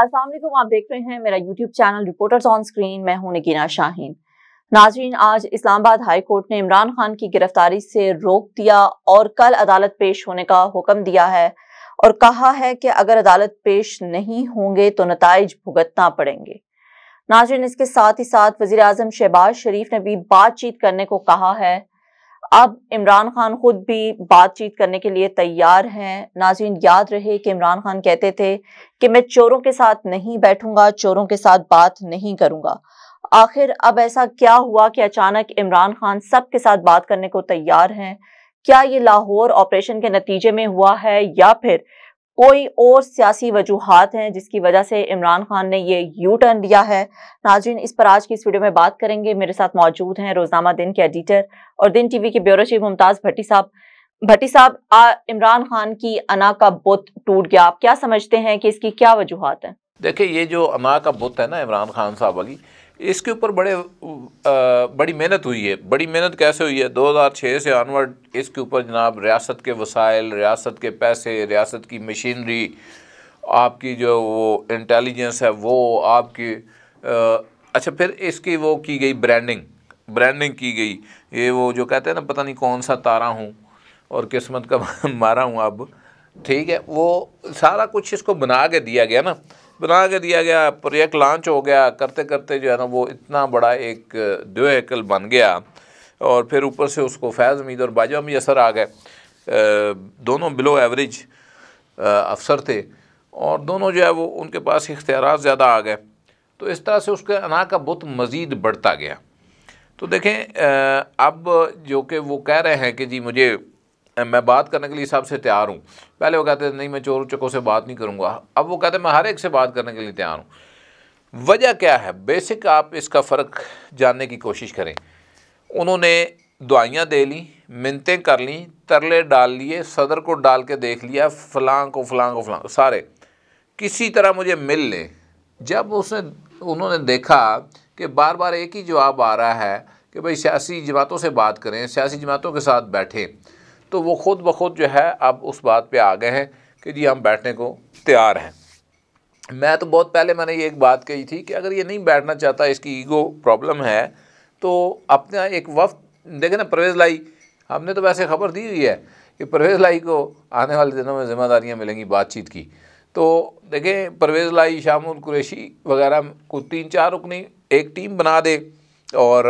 असलम आप देख रहे हैं मेरा YouTube channel reporters on screen मैं हूं नगीना शाहीन नाजरीन आज इस्लामाबाद हाई कोर्ट ने इमरान खान की गिरफ्तारी से रोक दिया और कल अदालत पेश होने का हुक्म दिया है और कहा है कि अगर अदालत पेश नहीं होंगे तो नतज भुगतना पड़ेंगे नाजरीन इसके साथ ही साथ वजीर अजम शहबाज शरीफ ने भी बातचीत करने को कहा है अब इमरान खान खुद भी बातचीत करने के लिए तैयार हैं नाजीन याद रहे कि इमरान खान कहते थे कि मैं चोरों के साथ नहीं बैठूंगा चोरों के साथ बात नहीं करूंगा आखिर अब ऐसा क्या हुआ कि अचानक इमरान खान सब के साथ बात करने को तैयार हैं क्या ये लाहौर ऑपरेशन के नतीजे में हुआ है या फिर कोई और सियासी वजूहत हैं जिसकी वजह से इमरान खान ने ये यू टर्न लिया है नाजिन इस पर आज की इस वीडियो में बात करेंगे मेरे साथ मौजूद हैं रोजनामा दिन के एडिटर और दिन टीवी के ब्यूरो चीफ मुमताज़ भट्टी साहब भट्टी साहब इमरान खान की अना का बुत टूट गया आप क्या समझते हैं कि इसकी क्या वजूहत है देखिए ये जो अना का बुत है ना इमरान खान साहब वाली इसके ऊपर बड़े आ, बड़ी मेहनत हुई है बड़ी मेहनत कैसे हुई है 2006 से ऑनवर्ड इसके ऊपर जनाब रियासत के वसाइल रियासत के पैसे रियासत की मशीनरी आपकी जो वो इंटेलिजेंस है वो आपकी आ, अच्छा फिर इसकी वो की गई ब्रांडिंग ब्रांडिंग की गई ये वो जो कहते हैं ना पता नहीं कौन सा तारा हूँ और किस्मत का मारा हूँ अब ठीक है वो सारा कुछ इसको बना के दिया गया ना बना के दिया गया प्रोजेक्ट लॉन्च हो गया करते करते जो है ना वो इतना बड़ा एक द्योकल बन गया और फिर ऊपर से उसको फैज़ उम्मीद और बाजवा असर आ गए दोनों बिलो एवरेज अफसर थे और दोनों जो है वो उनके पास इख्तियार ज़्यादा आ गए तो इस तरह से उसके अना का बुत मज़ीद बढ़ता गया तो देखें अब जो कि वो कह रहे हैं कि जी मुझे मैं बात करने के लिए हिसाब से तैयार हूँ पहले वो कहते थे नहीं मैं चोर चकों से बात नहीं करूँगा अब वो कहते मैं हर एक से बात करने के लिए तैयार हूँ वजह क्या है बेसिक आप इसका फ़र्क जानने की कोशिश करें उन्होंने दवाइयाँ दे ली मिनतें कर ली तरले डाल लिए सदर को डाल के देख लिया फलां को फलां को फलां सारे किसी तरह मुझे मिल लें जब उसने उन्होंने देखा कि बार बार एक ही जवाब आ रहा है कि भाई सियासी जमातों से बात करें सियासी जमातों के साथ बैठें तो वो ख़ुद ब खुद जो है अब उस बात पे आ गए हैं कि जी हम बैठने को तैयार हैं मैं तो बहुत पहले मैंने ये एक बात कही थी कि अगर ये नहीं बैठना चाहता इसकी ईगो प्रॉब्लम है तो अपना एक वक्त देखे ना परवेज़ लाई हमने तो वैसे खबर दी हुई है कि परवेज़ लाई को आने वाले दिनों में ज़िम्मेदारियाँ मिलेंगी बातचीत की तो देखें परवेज़ लाई शामुल कुरेशी वगैरह को तीन चार रुकनी एक टीम बना दे और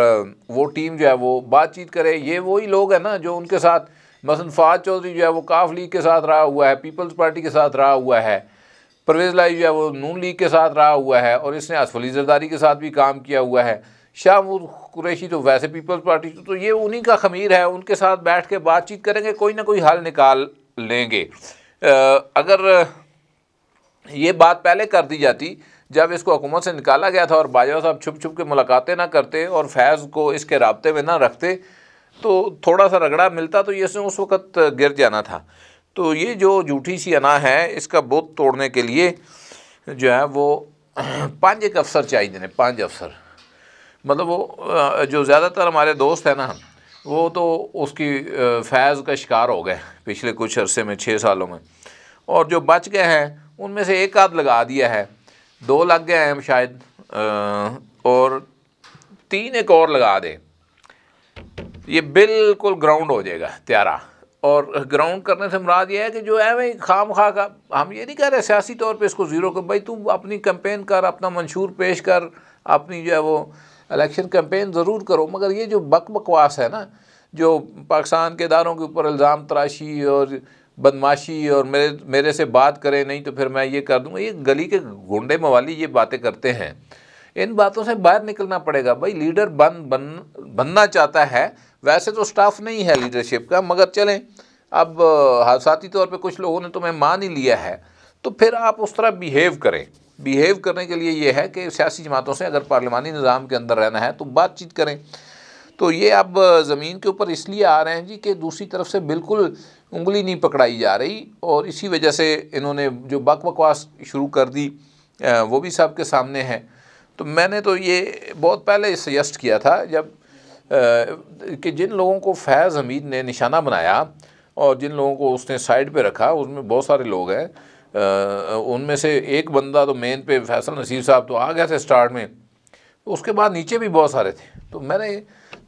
वो टीम जो है वो बातचीत करे ये वही लोग हैं ना जो उनके साथ मसन फवाद चौधरी जो है वो काफ लीग के साथ रहा हुआ है पीपल्स पार्टी के साथ रहा हुआ है परवेज़ लाई जो है वो नून लीग के साथ रहा हुआ है और इसने असफली जरदारी के साथ भी काम किया हुआ है शाह कुरैशी तो वैसे पीपल्स पार्टी तो, तो ये उन्हीं का खमीर है उनके साथ बैठ के बातचीत करेंगे कोई ना कोई हल निकाल लेंगे आ, अगर ये बात पहले कर दी जाती जब इसको हुकूमत से निकाला गया था और बाजवा साहब छुप छुप के मुलाकातें ना करते और फैज़ को इसके रबते में ना रखते तो थोड़ा सा रगड़ा मिलता तो ये से उस वक़्त गिर जाना था तो ये जो जूठी सी अना है इसका बुत तोड़ने के लिए जो है वो पाँच एक अफसर चाहिए ने पाँच अफसर मतलब वो जो ज़्यादातर हमारे दोस्त हैं ना वो तो उसकी फैज़ का शिकार हो गए पिछले कुछ अरसे में छः सालों में और जो बच गए हैं उनमें से एक आध लगा दिया है दो लग गए हैं शायद और तीन एक और लगा दें ये बिल्कुल ग्राउंड हो जाएगा त्यारा और ग्राउंड करने से मुराद ये है कि जो है भाई खाम खा का हम ये नहीं कह रहे सियासी तौर पे इसको ज़ीरो कर भाई तू अपनी कैंपेन कर अपना मंशूर पेश कर अपनी जो है वो इलेक्शन कैंपेन ज़रूर करो मगर ये जो बक बकवास है ना जो पाकिस्तान के इदारों के ऊपर इल्ज़ाम तराशी और बदमाशी और मेरे मेरे से बात करें नहीं तो फिर मैं ये कर दूँगा ये गली के गुंडे मवाली ये बातें करते हैं इन बातों से बाहर निकलना पड़ेगा भाई लीडर बन बन बनना चाहता है वैसे तो स्टाफ नहीं है लीडरशिप का मगर चलें अब हादसाती तौर पे कुछ लोगों ने तो मैं मान ही लिया है तो फिर आप उस तरह बिहेव करें बिहेव करने के लिए ये है कि सियासी जमातों से अगर पार्लिमानी निज़ाम के अंदर रहना है तो बातचीत करें तो ये अब ज़मीन के ऊपर इसलिए आ रहे हैं जी कि दूसरी तरफ से बिल्कुल उंगली नहीं पकड़ाई जा रही और इसी वजह से इन्होंने जो बक बकवास शुरू कर दी वो भी सबके सामने है तो मैंने तो ये बहुत पहले सजेस्ट किया था जब कि जिन लोगों को फैज़ हमीद ने निशाना बनाया और जिन लोगों को उसने साइड पे रखा उसमें बहुत सारे लोग हैं उनमें से एक बंदा तो मेन पे फैसल नसीब साहब तो आ गया था स्टार्ट में तो उसके बाद नीचे भी बहुत सारे थे तो मैंने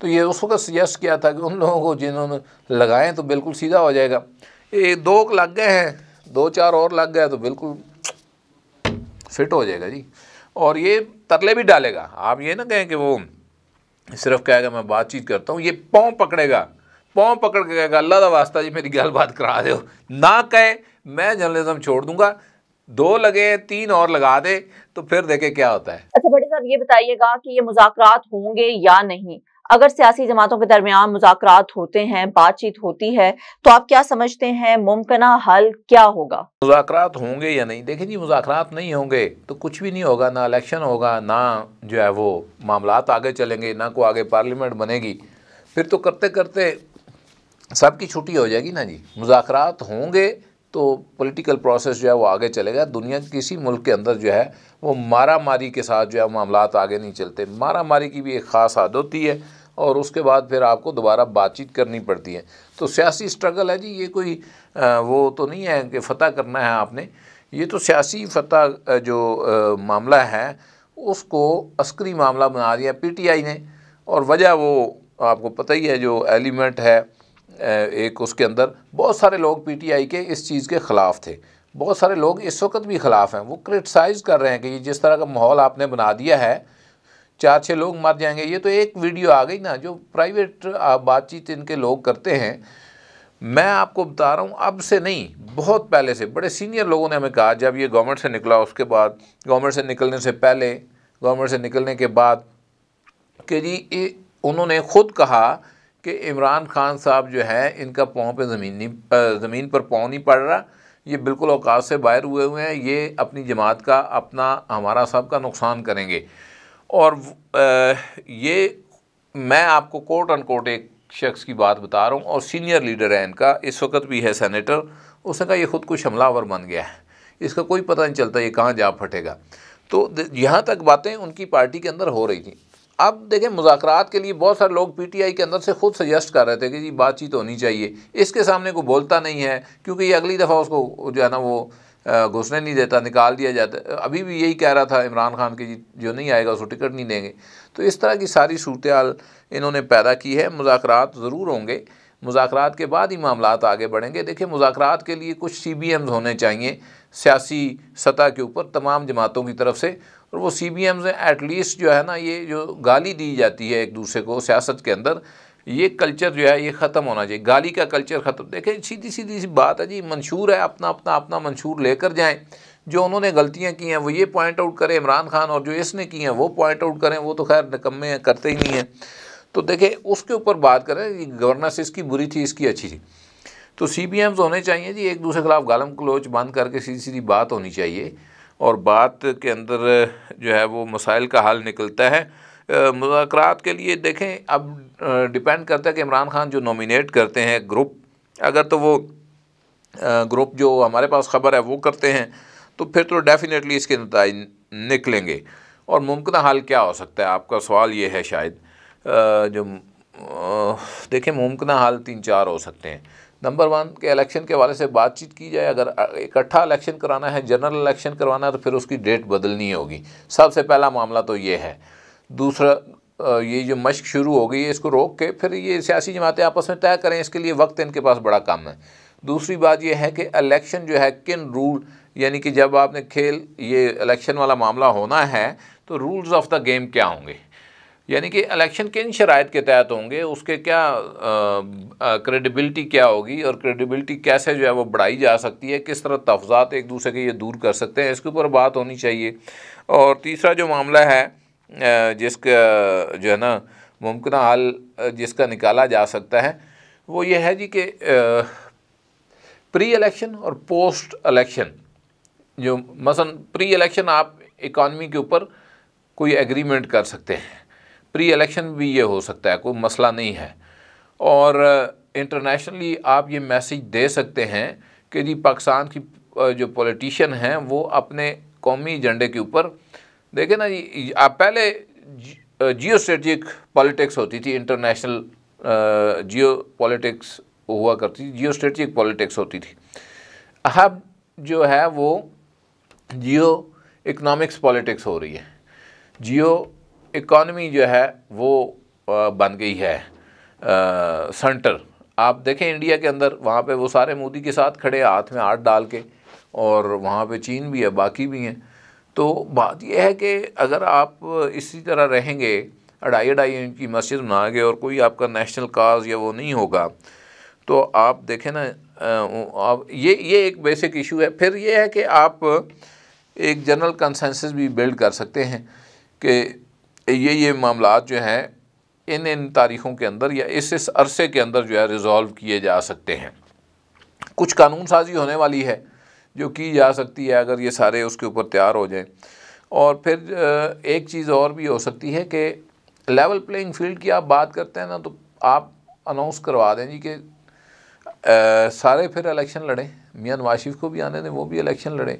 तो ये उस वक्त सजेस्ट किया था कि उन लोगों को जिन्होंने लगाएं तो बिल्कुल सीधा हो जाएगा ये दो लग गए हैं दो चार और लग गए तो बिल्कुल फिट हो जाएगा जी और ये तरले भी डालेगा आप ये ना कहें कि वो सिर्फ कहेगा मैं बातचीत करता हूँ ये पाँव पकड़ेगा पाँव पकड़ के कहेगा अल्लाह का वास्ता जी मेरी गल बात करा दो ना कहे मैं जर्नलिज्म छोड़ दूंगा दो लगे तीन और लगा दे तो फिर देखे क्या होता है अच्छा बड़े साहब ये बताइएगा कि ये मुजाकर होंगे या नहीं अगर सियासी जमातों के दरमियान मुजाकर होते हैं बातचीत होती है तो आप क्या समझते हैं मुमकिन हल क्या होगा मुजाकर होंगे या नहीं देखिए जी मुजाकर नहीं होंगे तो कुछ भी नहीं होगा ना इलेक्शन होगा ना जो है वो मामला आगे चलेंगे ना को आगे पार्लियामेंट बनेगी फिर तो करते करते सबकी छुट्टी हो जाएगी ना जी मुजाकर होंगे तो पॉलिटिकल प्रोसेस जो है वो आगे चलेगा दुनिया के किसी मुल्क के अंदर जो है वो मारा मारी के साथ जो है मामला आगे नहीं चलते मारा मारी की भी एक ख़ास आदत होती है और उसके बाद फिर आपको दोबारा बातचीत करनी पड़ती है तो सियासी स्ट्रगल है जी ये कोई वो तो नहीं है कि फ़तह करना है आपने ये तो सियासी फ़तह जो मामला है उसको अस्करी मामला बना दिया आई ने और वजह वो आपको पता ही है जो एलिमेंट है एक उसके अंदर बहुत सारे लोग पीटीआई के इस चीज़ के ख़िलाफ़ थे बहुत सारे लोग इस वक्त भी ख़िलाफ़ हैं वो क्रिटिसाइज़ कर रहे हैं कि ये जिस तरह का माहौल आपने बना दिया है चार छः लोग मर जाएंगे ये तो एक वीडियो आ गई ना जो प्राइवेट बातचीत इनके लोग करते हैं मैं आपको बता रहा हूँ अब से नहीं बहुत पहले से बड़े सीनियर लोगों ने हमें कहा जब ये गवर्नमेंट से निकला उसके बाद गवर्नमेंट से निकलने से पहले गवर्नमेंट से निकलने के बाद कि जी उन्होंने ख़ुद कहा कि इमरान खान साहब जो है इनका पाँव पे ज़मीन नहीं ज़मीन पर पाँव नहीं पड़ रहा ये बिल्कुल औकात से बाहर हुए हुए हैं ये अपनी जमात का अपना हमारा साहब का नुकसान करेंगे और ये मैं आपको कोर्ट अन कोर्ट एक शख्स की बात बता रहा हूँ और सीनियर लीडर है इनका इस वक्त भी है सैनिटर उसने कहा ये खुद कुछ हमलावर बन गया है इसका कोई पता नहीं चलता ये कहाँ जा फटेगा तो यहाँ तक बातें उनकी पार्टी के अंदर हो रही थी अब देखें मुजाकर के लिए बहुत सारे लोग पीटीआई के अंदर से खुद सजेस्ट कर रहे थे कि जी बातचीत होनी चाहिए इसके सामने को बोलता नहीं है क्योंकि ये अगली दफ़ा उसको जो है ना वो घुसने नहीं देता निकाल दिया जाता अभी भी यही कह रहा था इमरान खान के जो नहीं आएगा उसको टिकट नहीं देंगे तो इस तरह की सारी सूरत हाल इन्होंने पैदा की है मुजाकर ज़रूर होंगे मुजाकर के बाद ही मामला आगे बढ़ेंगे देखिए मुजाकर के लिए कुछ सी बी एम्स होने चाहिए सियासी सतह के ऊपर तमाम जमातों की तरफ से और वो सी बी एम्स एटलीस्ट जो है ना ये जो गाली दी जाती है एक दूसरे को सियासत के अंदर ये कल्चर जो है ये ख़त्म होना चाहिए गाली का कल्चर ख़त्म देखें सीधी सीधी सी बात है जी मंशूर है अपना अपना अपना मंशूर लेकर जाएं जो उन्होंने गलतियां की हैं वो ये पॉइंट आउट करें इमरान खान और जो इसने की हैं वो पॉइंट आउट करें वो तो खैर निकम्मे हैं करते ही नहीं हैं तो देखें उसके ऊपर बात करें गवर्नेंस इसकी बुरी थी इसकी अच्छी थी तो सी होने चाहिए जी एक दूसरे के खिलाफ गालम क्लोच बंद करके सीधी सीधी बात होनी चाहिए और बात के अंदर जो है वो मसाइल का हल निकलता है मुजाकर के लिए देखें अब डिपेंड करता है कि इमरान खान जो नॉमिनेट करते हैं ग्रुप अगर तो वो ग्रुप जो हमारे पास ख़बर है वो करते हैं तो फिर तो डेफ़िनेटली इसके नतज निकलेंगे और मुमकिन हाल क्या हो सकता है आपका सवाल ये है शायद जो देखें मुमकिन हाल तीन चार हो सकते हैं नंबर वन के इलेक्शन के वाले से बातचीत की जाए अगर इकट्ठा इलेक्शन कराना है जनरल इलेक्शन करवाना है तो फिर उसकी डेट बदलनी होगी सबसे पहला मामला तो ये है दूसरा ये जो मश्क शुरू हो गई है इसको रोक के फिर ये सियासी जमातें आपस में तय करें इसके लिए वक्त इनके पास बड़ा कम है दूसरी बात यह है कि इलेक्शन जो है किन रूल यानी कि जब आपने खेल ये इलेक्शन वाला मामला होना है तो रूल्स ऑफ द गेम क्या होंगे यानी कि इलेक्शन किन शरात के तहत होंगे उसके क्या क्रेडिबिलिटी क्या होगी और क्रेडिबिलिटी कैसे जो है वो बढ़ाई जा सकती है किस तरह तफजात एक दूसरे के ये दूर कर सकते हैं इसके ऊपर बात होनी चाहिए और तीसरा जो मामला है जिसका जो है ना मुमकिन हाल जिसका निकाला जा सकता है वो ये है जी कि प्री इलेक्शन और पोस्ट इलेक्शन जो मसन प्री इलेक्शन आप इकॉनमी के ऊपर कोई एग्रीमेंट कर सकते हैं प्री इलेक्शन भी ये हो सकता है कोई मसला नहीं है और इंटरनेशनली uh, आप ये मैसेज दे सकते हैं कि जी पाकिस्तान की uh, जो पॉलिटिशियन हैं वो अपने कौमी एजेंडे के ऊपर देखें ना जी आप पहले जियो स्ट्रेटिक पॉलिटिक्स होती थी इंटरनेशनल जियो पॉलिटिक्स हुआ करती थी जियो स्ट्रेटिक पॉलिटिक्स होती थी अब जो है वो जियो इकनॉमिक्स पॉलिटिक्स हो रही है जियो इकॉनमी जो है वो बन गई है सेंटर आप देखें इंडिया के अंदर वहाँ पे वो सारे मोदी के साथ खड़े हाथ में हाथ डाल के और वहाँ पे चीन भी है बाकी भी हैं तो बात यह है कि अगर आप इसी तरह रहेंगे अढ़ाई अढ़ाई इंच की मस्जिद बनाएंगे और कोई आपका नेशनल काज या वो नहीं होगा तो आप देखें ना आप ये ये एक बेसिक इशू है फिर ये है कि आप एक जनरल कंसेंसस भी बिल्ड कर सकते हैं कि ये ये मामला जो हैं इन इन तारीखों के अंदर या इस इस अरसे के अंदर जो है रिज़ोल्व किए जा सकते हैं कुछ कानून साजी होने वाली है जो की जा सकती है अगर ये सारे उसके ऊपर तैयार हो जाएं और फिर एक चीज़ और भी हो सकती है कि लेवल प्लेइंग फील्ड की आप बात करते हैं ना तो आप अनाउंस करवा दें जी कि सारे फिर इलेक्शन लड़ें मियाँ नवाशिफ को भी आने दें वो भी इलेक्शन लड़ें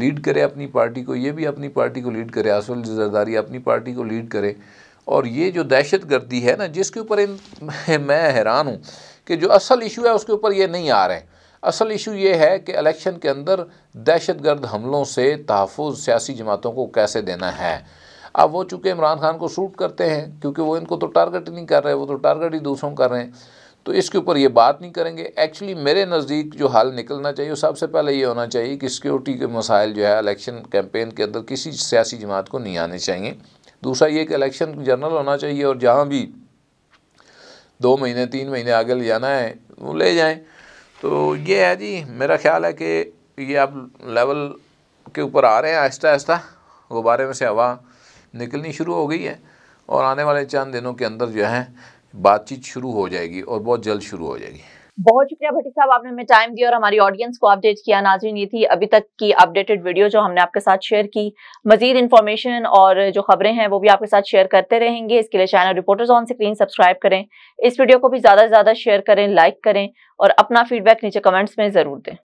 लीड करे अपनी पार्टी को ये भी अपनी पार्टी को लीड करे आसफल जरदारी अपनी पार्टी को लीड करे और ये जो दहशत गर्दी है ना जिसके ऊपर मैं हैरान हूँ कि जो असल इशू है उसके ऊपर ये नहीं आ रहे हैं असल इशू ये है कि इलेक्शन के अंदर दहशत गर्द हमलों से तहफ़ सियासी जमातों को कैसे देना है अब वो चूँकि इमरान खान को सूट करते हैं क्योंकि वो इनको तो टारगेट नहीं कर रहे वो तो टारगेट ही दूसरों कर रहे हैं तो इसके ऊपर ये बात नहीं करेंगे एक्चुअली मेरे नज़दीक जो हाल निकलना चाहिए सबसे पहले ये होना चाहिए कि सिक्योरिटी के मसाइल जो है इलेक्शन कैंपेन के अंदर किसी सियासी जमात को नहीं आने चाहिए दूसरा ये कि इलेक्शन जनरल होना चाहिए और जहाँ भी दो महीने तीन महीने आगे ले जाना है वो ले जाएँ तो ये है जी मेरा ख्याल है कि ये अब लेवल के ऊपर आ रहे हैं आहिस्ता आहिस्ता गुब्बारे में से हवा निकलनी शुरू हो गई है और आने वाले चंद दिनों के अंदर जो है बातचीत शुरू हो जाएगी और बहुत जल्द शुरू हो जाएगी बहुत शुक्रिया भट्टी साहब आपने हमें टाइम दिया और हमारी ऑडियंस को अपडेट किया नाजरीन ये थी अभी तक की अपडेटेड वीडियो जो हमने आपके साथ शेयर की मजीद इन्फॉर्मेशन और जो खबरें हैं वो भी आपके साथ शेयर करते रहेंगे इसके लिए channel reporters on screen subscribe करें इस वीडियो को भी ज़्यादा से ज़्यादा शेयर करें लाइक करें और अपना फीडबैक नीचे कमेंट्स में ज़रूर दें